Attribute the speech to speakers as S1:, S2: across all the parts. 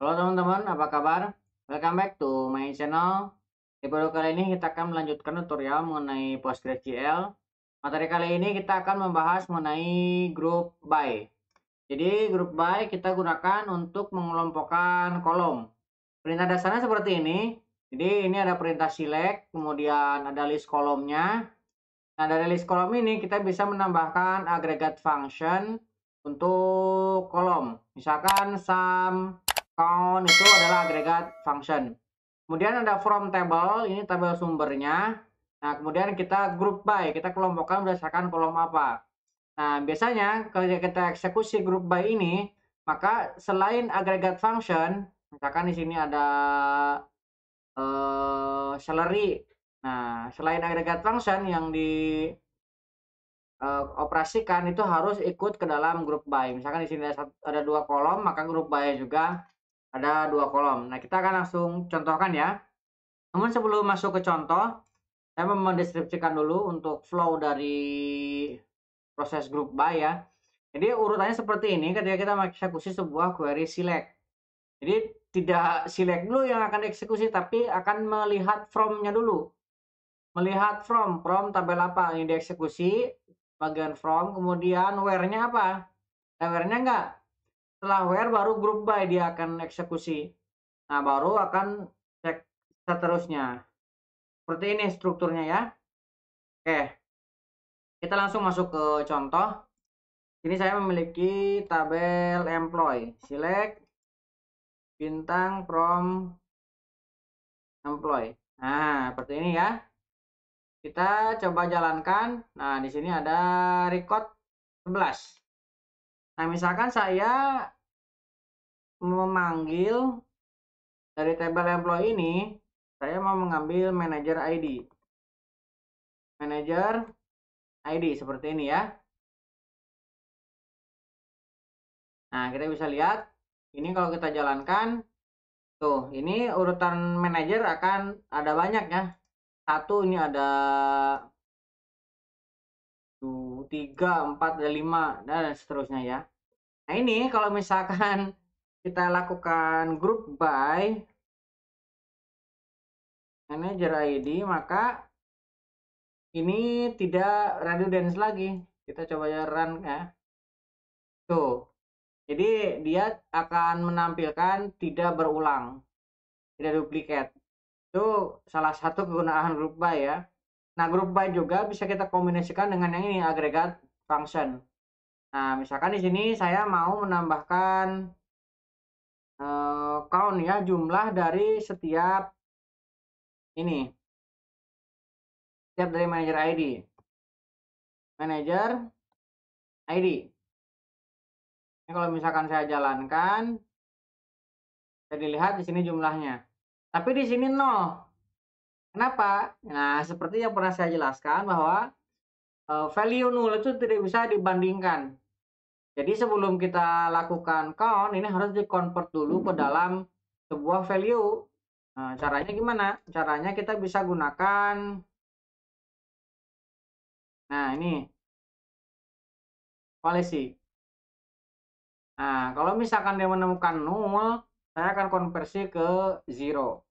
S1: Halo teman-teman, apa kabar? Welcome back to my channel.
S2: Di video kali ini kita akan melanjutkan tutorial mengenai PostgreSQL. Materi kali ini kita akan membahas mengenai group by. Jadi group by kita gunakan untuk mengelompokkan kolom. Perintah dasarnya seperti ini. Jadi ini ada perintah select, kemudian ada list kolomnya. Nah dari list kolom ini kita bisa menambahkan agregat function untuk kolom. Misalkan sum count itu adalah agregat function. Kemudian ada from table, ini tabel sumbernya. Nah, kemudian kita group by, kita kelompokkan berdasarkan kolom apa. Nah, biasanya kalau kita eksekusi group by ini, maka selain agregat function, misalkan di sini ada uh, salary. Nah, selain agregat function yang di uh, operasikan itu harus ikut ke dalam group by. Misalkan di sini ada, ada dua kolom, maka group by juga ada dua kolom. Nah, kita akan langsung contohkan ya. Namun sebelum masuk ke contoh, saya mau mendeskripsikan dulu untuk flow dari proses group by ya. Jadi urutannya seperti ini ketika kita mengeksekusi sebuah query select. Jadi tidak select dulu yang akan dieksekusi, tapi akan melihat from-nya dulu. Melihat from, from tabel apa yang dieksekusi, bagian from, kemudian where-nya apa? Nah, where-nya enggak? setelah where baru group by dia akan eksekusi nah baru akan cek seterusnya seperti ini strukturnya ya oke kita langsung masuk ke contoh ini saya memiliki tabel employee select bintang from employee nah seperti ini ya kita coba jalankan nah di sini ada record 11 Nah, misalkan saya memanggil dari tabel employee ini, saya mau
S1: mengambil manager ID. Manager ID seperti ini ya. Nah, kita bisa lihat ini kalau kita jalankan tuh, ini urutan manager akan ada
S2: banyak ya. Satu ini ada 1, 3, 4, dan 5 dan seterusnya ya nah ini kalau misalkan kita lakukan group by manager ID maka ini tidak dance lagi kita coba ya run ya tuh jadi dia akan menampilkan tidak berulang tidak duplikat itu salah satu kegunaan group by ya Nah, grup by juga bisa kita kombinasikan dengan yang ini agregat function. Nah, misalkan di sini saya mau menambahkan
S1: eh, count ya jumlah dari setiap ini. Setiap dari manager ID. Manager ID. Ini kalau misalkan saya jalankan, jadi lihat di sini jumlahnya. Tapi di sini nol.
S2: Kenapa? Nah, seperti yang pernah saya jelaskan bahwa uh, value nol itu tidak bisa dibandingkan. Jadi sebelum kita lakukan count, ini harus di-convert dulu ke dalam sebuah value. Nah, caranya gimana? Caranya
S1: kita bisa gunakan, nah ini, policy. Nah, kalau misalkan dia menemukan
S2: nol, saya akan konversi ke zero.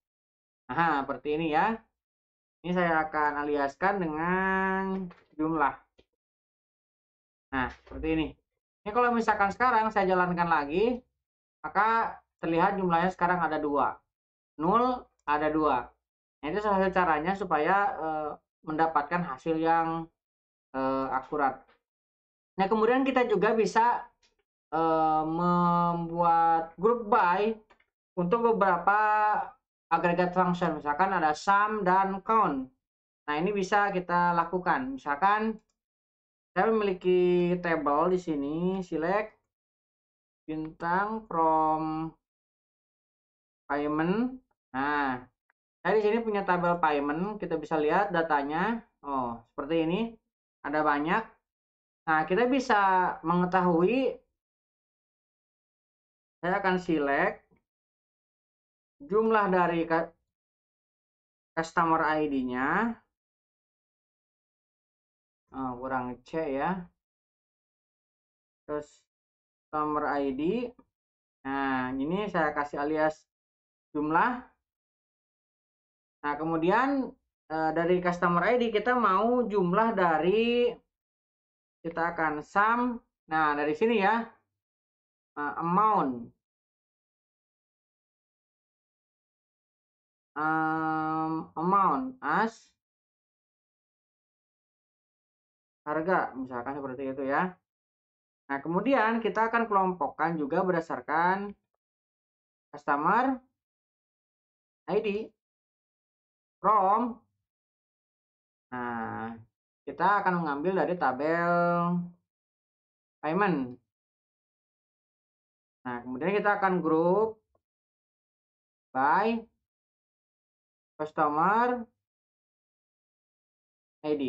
S2: Nah, seperti ini ya. Ini saya akan aliaskan dengan jumlah. Nah, seperti ini. Ini kalau misalkan sekarang saya jalankan lagi, maka terlihat jumlahnya sekarang ada dua. Nol ada dua. Nah, itu salah satu caranya supaya e, mendapatkan hasil yang e, akurat. Nah, kemudian kita juga bisa e, membuat grup by untuk beberapa agregat function misalkan ada sum dan count nah ini bisa kita lakukan misalkan saya memiliki table di sini select bintang from payment nah saya di sini punya tabel payment kita bisa lihat datanya oh seperti ini ada banyak
S1: nah kita bisa mengetahui saya akan select jumlah dari customer ID-nya oh, kurang C ya terus customer ID nah ini saya kasih alias jumlah nah
S2: kemudian eh, dari customer ID kita mau jumlah dari
S1: kita akan sum nah dari sini ya eh, amount um, amount as harga misalkan seperti itu ya nah kemudian kita akan kelompokkan juga berdasarkan customer ID from nah kita akan mengambil dari tabel payment nah kemudian kita akan group by customer ID.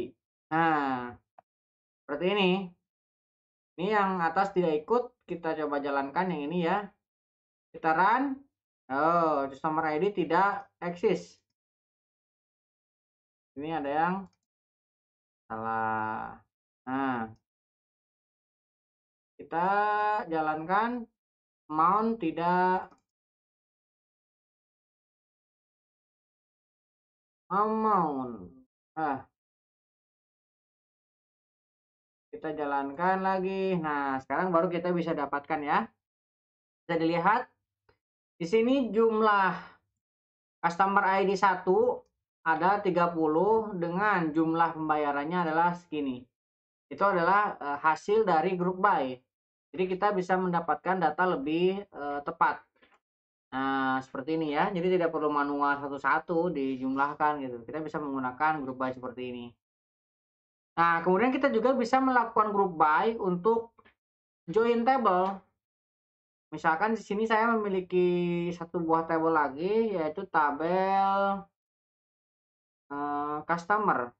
S1: Nah, seperti ini. Ini yang atas tidak ikut, kita coba jalankan yang ini ya. Kita run. Oh, customer ID tidak eksis. Ini ada yang salah. Nah, kita jalankan mount tidak amount nah kita jalankan lagi nah sekarang baru kita bisa dapatkan ya bisa dilihat
S2: di sini jumlah customer ID 1 ada 30 dengan jumlah pembayarannya adalah segini itu adalah eh, hasil dari grup buy jadi kita bisa mendapatkan data lebih eh, tepat Nah, seperti ini ya. Jadi tidak perlu manual satu-satu dijumlahkan gitu. Kita bisa menggunakan group by seperti ini. Nah, kemudian kita juga bisa melakukan group by untuk join table. Misalkan di sini saya memiliki satu buah table lagi yaitu tabel
S1: uh, customer.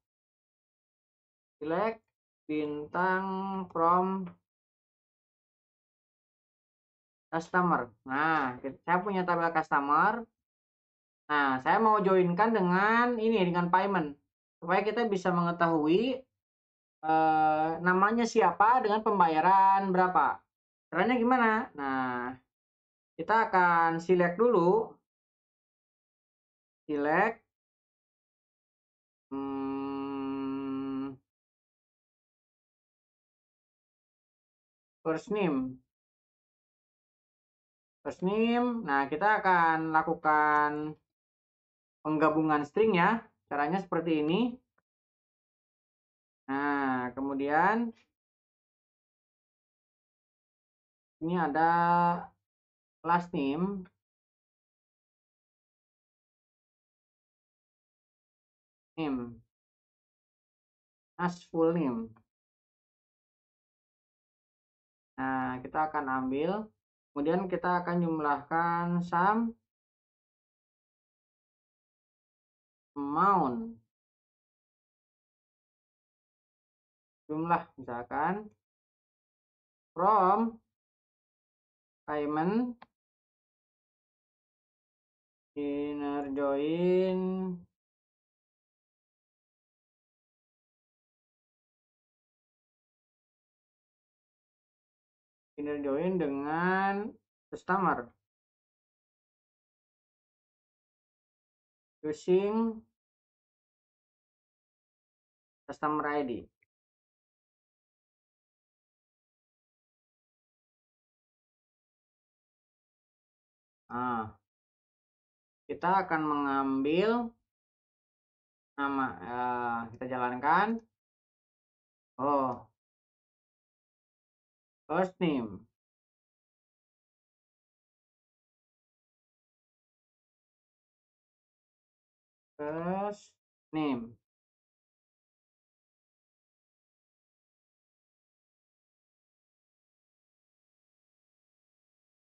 S1: Select bintang from customer.
S2: Nah, saya punya tabel customer. Nah, saya mau joinkan dengan ini dengan payment supaya kita bisa mengetahui eh, namanya siapa dengan pembayaran berapa. Caranya gimana? Nah,
S1: kita akan select dulu. Select. Hmm. first name first name. nah kita akan lakukan penggabungan string ya caranya seperti ini nah kemudian ini ada last name name as full name nah kita akan ambil Kemudian kita akan jumlahkan sum amount. Jumlah misalkan from payment inner join join dengan customer using customer ID Nah, kita akan mengambil nama uh, kita jalankan oh first name first name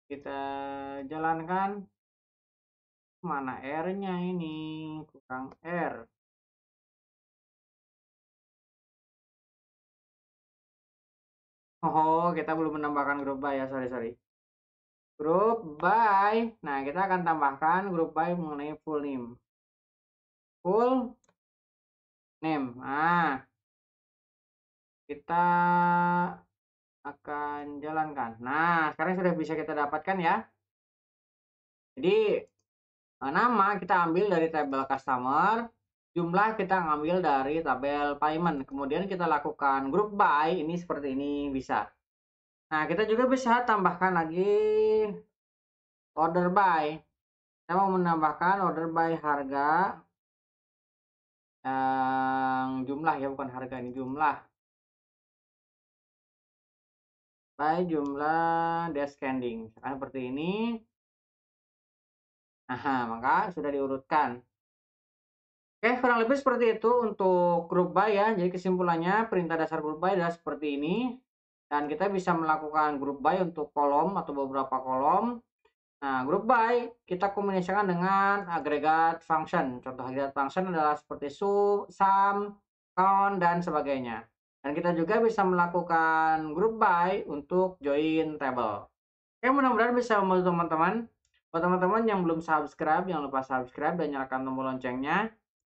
S1: kita jalankan mana R-nya ini kurang R Oh, kita belum menambahkan grup by ya, sorry sorry. Grup
S2: by, nah kita akan tambahkan grup by mengenai full name. Full name. Nah, kita akan jalankan. Nah, sekarang sudah bisa kita dapatkan ya. Jadi eh, nama kita ambil dari table customer, jumlah kita ngambil dari tabel payment. Kemudian kita lakukan group by, ini seperti ini bisa. Nah, kita juga bisa tambahkan lagi order by. Saya mau menambahkan order by harga yang jumlah ya, bukan harga ini jumlah.
S1: By jumlah descending, seperti ini. Nah, maka sudah diurutkan.
S2: Oke, eh, kurang lebih seperti itu untuk grup by ya. Jadi kesimpulannya perintah dasar grup by adalah seperti ini. Dan kita bisa melakukan grup by untuk kolom atau beberapa kolom. Nah, grup by kita kombinasikan dengan agregat function. Contoh agregat function adalah seperti sum, count, dan sebagainya. Dan kita juga bisa melakukan grup by untuk join table. Oke, mudah-mudahan bisa membantu teman-teman. Buat teman-teman yang belum subscribe, jangan lupa subscribe dan nyalakan tombol loncengnya.